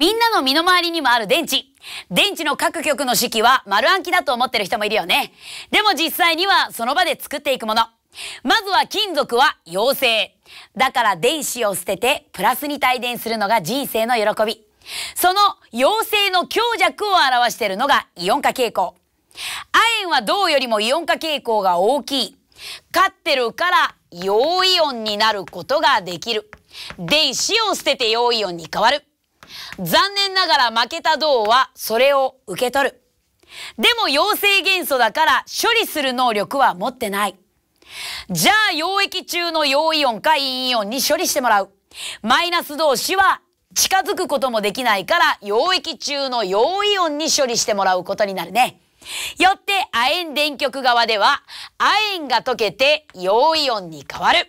みんなの身の回りにもある電池。電池の各局の式は丸暗記だと思ってる人もいるよね。でも実際にはその場で作っていくもの。まずは金属は陽性。だから電子を捨ててプラスに帯電するのが人生の喜び。その陽性の強弱を表しているのがイオン化傾向。亜鉛は銅よりもイオン化傾向が大きい。勝ってるから陽イオンになることができる。電子を捨てて陽イオンに変わる。残念ながら負けた銅はそれを受け取る。でも陽性元素だから処理する能力は持ってない。じゃあ溶液中の陽イオンか陰イオンに処理してもらう。マイナス同士は近づくこともできないから溶液中の陽イオンに処理してもらうことになるね。よって亜鉛電極側では亜鉛が溶けて陽イオンに変わる。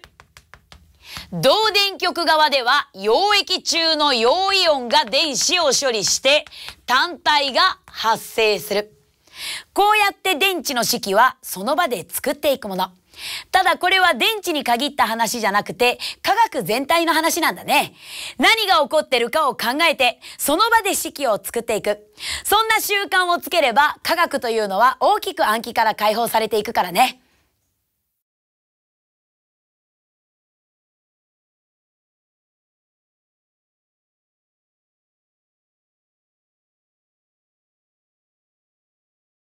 導電極側では溶液中の陽イオンが電子を処理して単体が発生する。こうやって電池の式はその場で作っていくもの。ただこれは電池に限った話じゃなくて科学全体の話なんだね。何が起こってるかを考えてその場で式を作っていく。そんな習慣をつければ科学というのは大きく暗記から解放されていくからね。